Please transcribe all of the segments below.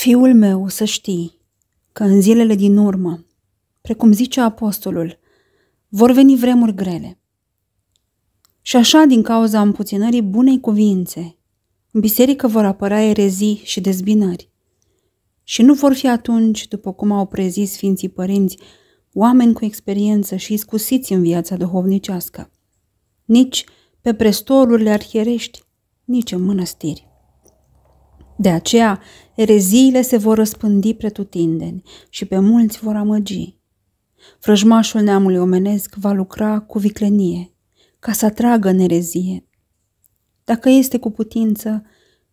Fiul meu, să știi că în zilele din urmă, precum zice apostolul, vor veni vremuri grele. Și așa, din cauza împuținării bunei cuvințe, în biserică vor apărea erezii și dezbinări. Și nu vor fi atunci, după cum au prezis Sfinții Părinți, oameni cu experiență și iscusiți în viața duhovnicească, nici pe prestorurile arhierești, nici în mănăstiri. De aceea, ereziile se vor răspândi pretutindeni și pe mulți vor amăgi. Frăjmașul neamului omenesc va lucra cu viclenie, ca să atragă în erezie. Dacă este cu putință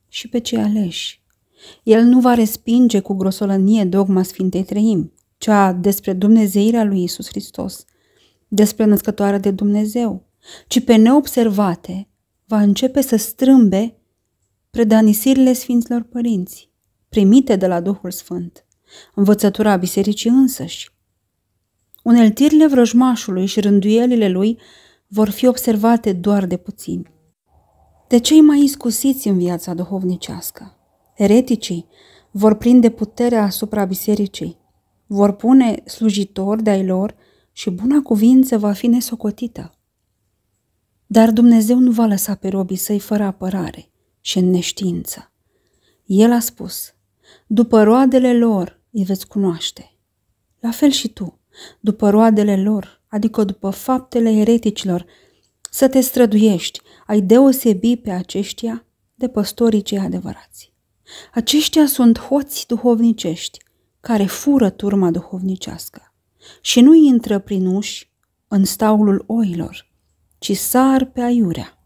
și pe cei aleși, el nu va respinge cu grosolănie dogma Sfintei treim, cea despre dumnezeirea lui Isus Hristos, despre născătoarea de Dumnezeu, ci pe neobservate va începe să strâmbe predanisirile Sfinților Părinți primite de la Duhul Sfânt, învățătura bisericii însăși. Uneltirile vrăjmașului și rânduielile lui vor fi observate doar de puțini. De cei mai iscusiți în viața duhovnicească, ereticii vor prinde puterea asupra bisericii, vor pune slujitori de-ai lor și buna cuvință va fi nesocotită. Dar Dumnezeu nu va lăsa pe robii săi fără apărare și în neștiință. El a spus, după roadele lor îi veți cunoaște. La fel și tu, după roadele lor, adică după faptele ereticilor, să te străduiești, ai deosebi pe aceștia de păstorii cei adevărați. Aceștia sunt hoți duhovnicești, care fură turma duhovnicească și nu intră prin uși în staulul oilor, ci sar pe aiurea,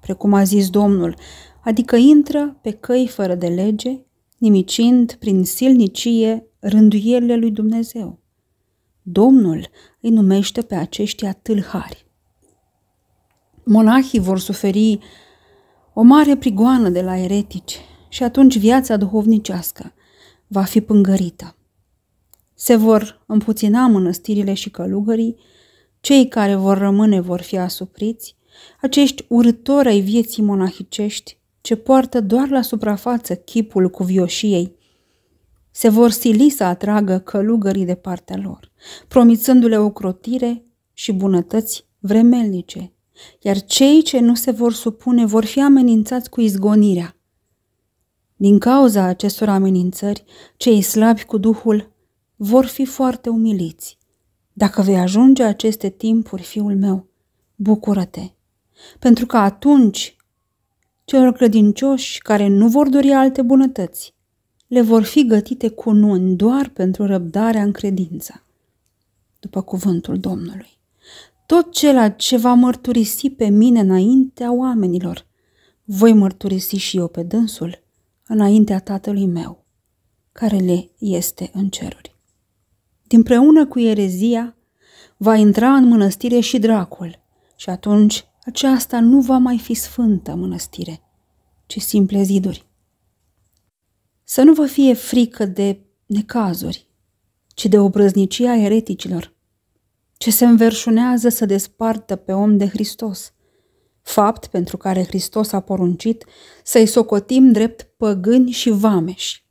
precum a zis Domnul, adică intră pe căi fără de lege nimicind prin silnicie rânduielile lui Dumnezeu. Domnul îi numește pe aceștia tâlhari. Monahii vor suferi o mare prigoană de la eretici și atunci viața duhovnicească va fi pângărită. Se vor împuțina mănăstirile și călugării, cei care vor rămâne vor fi asupriți, acești urători ai vieții monahicești ce poartă doar la suprafață chipul vioșiei. Se vor sili să atragă călugării de partea lor, promițându-le o crotire și bunătăți vremelnice, iar cei ce nu se vor supune vor fi amenințați cu izgonirea. Din cauza acestor amenințări, cei slabi cu Duhul vor fi foarte umiliți. Dacă vei ajunge aceste timpuri, fiul meu, bucură-te, pentru că atunci celor credincioși care nu vor dori alte bunătăți, le vor fi gătite cu nuni doar pentru răbdarea în credință. După cuvântul Domnului, tot ceea ce va mărturisi pe mine înaintea oamenilor, voi mărturisi și eu pe dânsul înaintea Tatălui meu, care le este în ceruri. Dinpreună cu erezia, va intra în mănăstire și dracul, și atunci aceasta nu va mai fi sfântă mănăstire, ci simple ziduri. Să nu vă fie frică de necazuri, ci de obrăznicia ereticilor, ce se înverșunează să despartă pe om de Hristos, fapt pentru care Hristos a poruncit să-i socotim drept păgâni și vameși.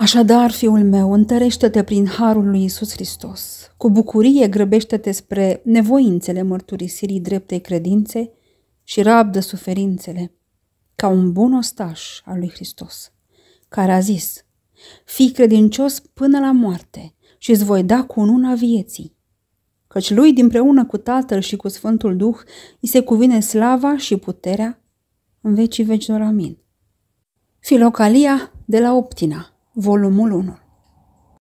Așadar, fiul meu, întărește-te prin harul lui Isus Hristos. Cu bucurie grăbește-te spre nevoințele mărturisirii dreptei credințe și rabdă suferințele, ca un bun ostaș al lui Hristos, care a zis, Fii credincios până la moarte și îți voi da cu una vieții. Căci lui, dinpreună cu Tatăl și cu Sfântul Duh, îi se cuvine slava și puterea în vecii vecilor. Amin. Filocalia de la Optina volumul 1